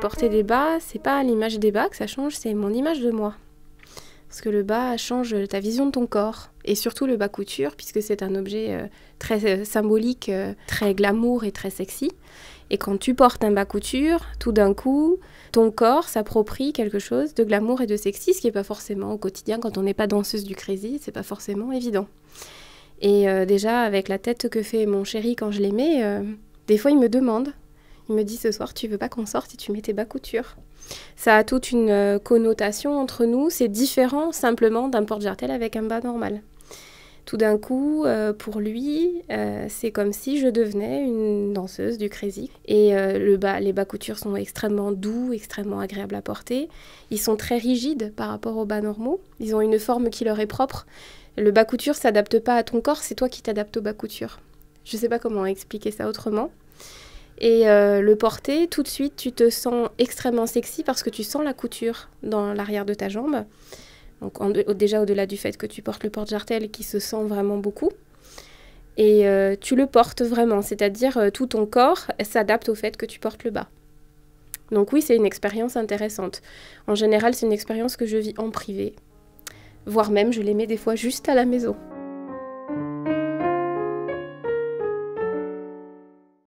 Porter des bas, c'est pas l'image des bas que ça change, c'est mon image de moi. Parce que le bas change ta vision de ton corps. Et surtout le bas couture, puisque c'est un objet euh, très euh, symbolique, euh, très glamour et très sexy. Et quand tu portes un bas couture, tout d'un coup, ton corps s'approprie quelque chose de glamour et de sexy, ce qui n'est pas forcément au quotidien quand on n'est pas danseuse du crazy, c'est pas forcément évident. Et déjà, avec la tête que fait mon chéri quand je l'aimais, des fois il me demande il me dit ce soir, tu veux pas qu'on sorte si tu mets tes bas coutures. Ça a toute une euh, connotation entre nous. C'est différent simplement d'un porte-jartel avec un bas normal. Tout d'un coup, euh, pour lui, euh, c'est comme si je devenais une danseuse du crazy. Et le bas, les bas coutures sont extrêmement doux, extrêmement agréables à porter. Ils sont très rigides par rapport aux bas normaux. Ils ont une forme qui leur est propre. Le bas couture s'adapte pas à ton corps, c'est toi qui t'adaptes aux bas coutures. Je ne sais pas comment expliquer ça autrement et euh, le porter, tout de suite, tu te sens extrêmement sexy parce que tu sens la couture dans l'arrière de ta jambe. Donc déjà au-delà du fait que tu portes le porte-jartel qui se sent vraiment beaucoup. Et euh, tu le portes vraiment, c'est-à-dire euh, tout ton corps s'adapte au fait que tu portes le bas. Donc oui, c'est une expérience intéressante. En général, c'est une expérience que je vis en privé, voire même je les mets des fois juste à la maison.